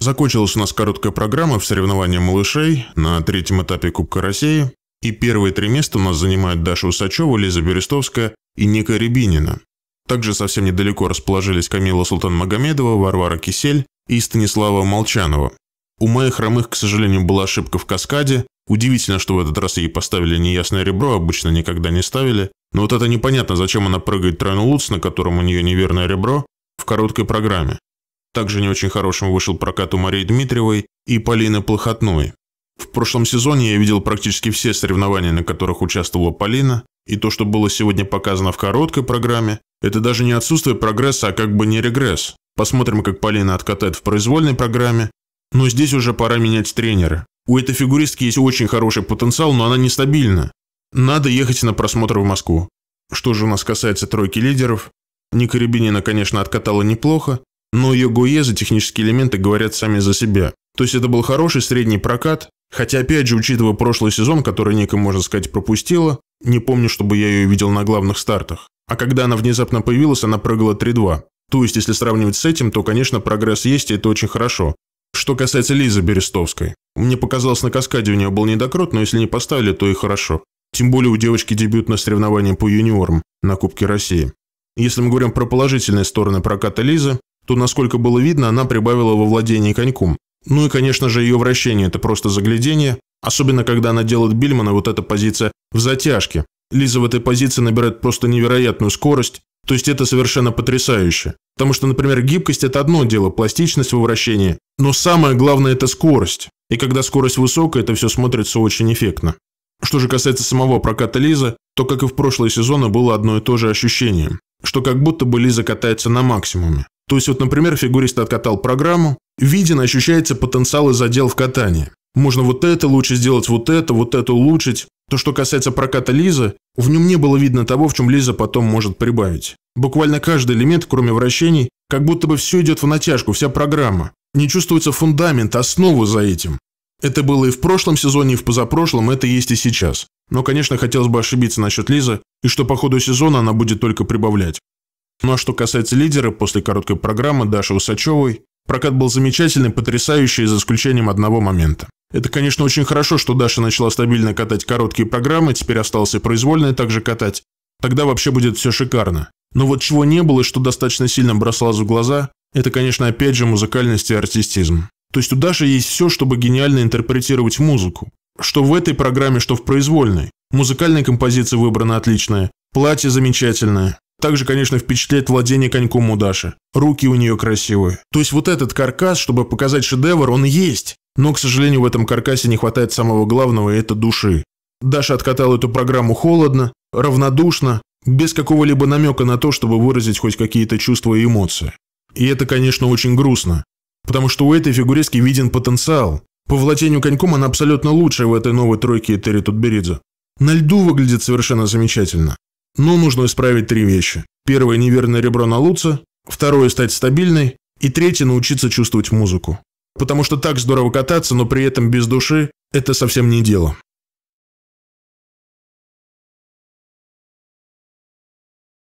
Закончилась у нас короткая программа в соревновании малышей на третьем этапе Кубка России. И первые три места у нас занимают Даша Усачева, Лиза Берестовская и Ника Рябинина. Также совсем недалеко расположились Камила Султан Магомедова, Варвара Кисель и Станислава Молчанова. У Майи Хромых, к сожалению, была ошибка в каскаде. Удивительно, что в этот раз ей поставили неясное ребро, обычно никогда не ставили. Но вот это непонятно, зачем она прыгает тройной луц, на котором у нее неверное ребро, в короткой программе. Также не очень хорошим вышел прокат у Марии Дмитриевой и Полины Плохотной. В прошлом сезоне я видел практически все соревнования, на которых участвовала Полина, и то, что было сегодня показано в короткой программе, это даже не отсутствие прогресса, а как бы не регресс. Посмотрим, как Полина откатает в произвольной программе, но здесь уже пора менять тренера. У этой фигуристки есть очень хороший потенциал, но она нестабильна. Надо ехать на просмотр в Москву. Что же у нас касается тройки лидеров? Ника Рябинина, конечно, откатала неплохо, но ее гуе за технические элементы говорят сами за себя. То есть это был хороший средний прокат, хотя опять же, учитывая прошлый сезон, который Ника, можно сказать, пропустила, не помню, чтобы я ее видел на главных стартах. А когда она внезапно появилась, она прыгала 3-2. То есть, если сравнивать с этим, то, конечно, прогресс есть, и это очень хорошо. Что касается Лизы Берестовской. Мне показалось, на каскаде у нее был недокрот, но если не поставили, то и хорошо. Тем более у девочки дебют на соревновании по юниорам на Кубке России. Если мы говорим про положительные стороны проката Лизы, то, насколько было видно, она прибавила во владении коньком. Ну и, конечно же, ее вращение – это просто заглядение, особенно когда она делает Бильмана вот эта позиция в затяжке. Лиза в этой позиции набирает просто невероятную скорость, то есть это совершенно потрясающе. Потому что, например, гибкость – это одно дело, пластичность во вращении, но самое главное – это скорость. И когда скорость высокая, это все смотрится очень эффектно. Что же касается самого проката Лизы, то, как и в прошлые сезоны, было одно и то же ощущение, что как будто бы Лиза катается на максимуме. То есть вот, например, фигурист откатал программу, виден ощущается потенциал и задел в катании. Можно вот это лучше сделать, вот это, вот это улучшить. То, что касается проката Лизы, в нем не было видно того, в чем Лиза потом может прибавить. Буквально каждый элемент, кроме вращений, как будто бы все идет в натяжку, вся программа. Не чувствуется фундамент, основу за этим. Это было и в прошлом сезоне, и в позапрошлом, это есть и сейчас. Но, конечно, хотелось бы ошибиться насчет Лизы, и что по ходу сезона она будет только прибавлять. Ну а что касается лидера, после короткой программы Даши Усачевой, прокат был замечательный, потрясающий, за исключением одного момента. Это, конечно, очень хорошо, что Даша начала стабильно катать короткие программы, теперь остался и произвольные также катать. Тогда вообще будет все шикарно. Но вот чего не было, и что достаточно сильно бросалось в глаза, это, конечно, опять же музыкальность и артистизм. То есть у Даши есть все, чтобы гениально интерпретировать музыку. Что в этой программе, что в произвольной. Музыкальная композиция выбрана отличная, платье замечательное, также, конечно, впечатляет владение коньком у Даши. Руки у нее красивые. То есть вот этот каркас, чтобы показать шедевр, он есть. Но, к сожалению, в этом каркасе не хватает самого главного, и это души. Даша откатала эту программу холодно, равнодушно, без какого-либо намека на то, чтобы выразить хоть какие-то чувства и эмоции. И это, конечно, очень грустно, потому что у этой фигуристки виден потенциал. По владению коньком она абсолютно лучшая в этой новой тройке Этери Тутберидзе. На льду выглядит совершенно замечательно. Но ну, нужно исправить три вещи. Первое – неверное ребро на Луце, второе – стать стабильной, и третье – научиться чувствовать музыку. Потому что так здорово кататься, но при этом без души – это совсем не дело.